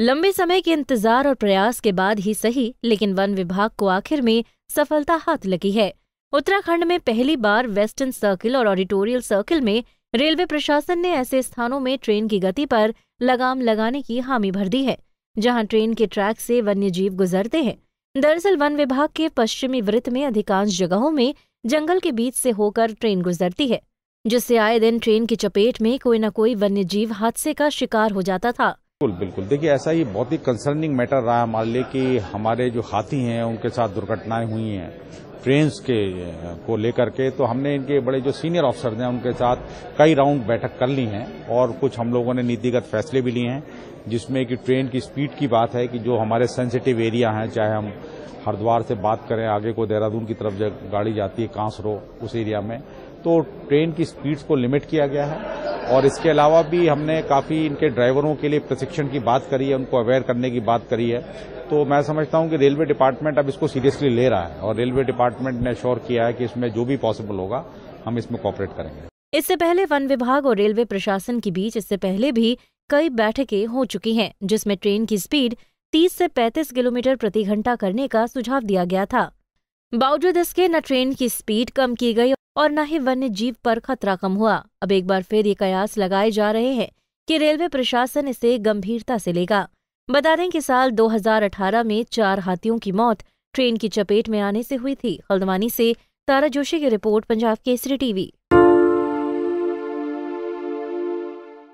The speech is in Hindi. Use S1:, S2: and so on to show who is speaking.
S1: लंबे समय के इंतजार और प्रयास के बाद ही सही लेकिन वन विभाग को आखिर में सफलता हाथ लगी है उत्तराखंड में पहली बार वेस्टर्न सर्किल और ऑडिटोरियल सर्किल में रेलवे प्रशासन ने ऐसे स्थानों में ट्रेन की गति पर लगाम लगाने की हामी भर दी है जहां ट्रेन के ट्रैक से वन्य जीव गुजरते हैं दरअसल वन विभाग के पश्चिमी वृत्त में अधिकांश जगहों में जंगल के बीच से होकर ट्रेन गुजरती है जिससे आए दिन ट्रेन की चपेट में कोई न कोई वन्य जीव हादसे का शिकार हो जाता था
S2: बिल्कुल बिल्कुल देखिए ऐसा ही बहुत ही कंसर्निंग मैटर रहा हमारे लिए कि हमारे जो हाथी हैं उनके साथ दुर्घटनाएं हुई हैं ट्रेन्स के को लेकर के तो हमने इनके बड़े जो सीनियर ऑफिसर हैं उनके साथ कई राउंड बैठक कर ली हैं और कुछ हम लोगों ने नीतिगत फैसले भी लिए हैं जिसमें कि ट्रेन की स्पीड की बात है कि जो हमारे सेंसिटिव एरिया हैं चाहे हम हरिद्वार से बात करें आगे को देहरादून की तरफ जब गाड़ी जाती है कांसरो उस एरिया में तो ट्रेन की स्पीड्स को लिमिट किया गया है और इसके अलावा भी हमने काफ़ी इनके ड्राइवरों के लिए प्रशिक्षण की बात करी है उनको अवेयर करने की बात करी है तो मैं समझता हूं कि रेलवे डिपार्टमेंट अब इसको सीरियसली ले रहा है और रेलवे डिपार्टमेंट ने श्योर किया है कि इसमें जो भी पॉसिबल होगा हम इसमें कॉपरेट करेंगे
S1: इससे पहले वन विभाग और रेलवे प्रशासन के बीच इससे पहले भी कई बैठकें हो चुकी हैं जिसमें ट्रेन की स्पीड 30 से 35 किलोमीटर प्रति घंटा करने का सुझाव दिया गया था बावजूद इसके न ट्रेन की स्पीड कम की गई और न ही वन्य जीव पर खतरा कम हुआ अब एक बार फिर ये कयास लगाए जा रहे हैं कि रेलवे प्रशासन इसे गंभीरता से लेगा बता दें कि साल 2018 में चार हाथियों की मौत ट्रेन की चपेट में आने से हुई थी हल्द्वानी से तारा जोशी की रिपोर्ट पंजाब केसरी टीवी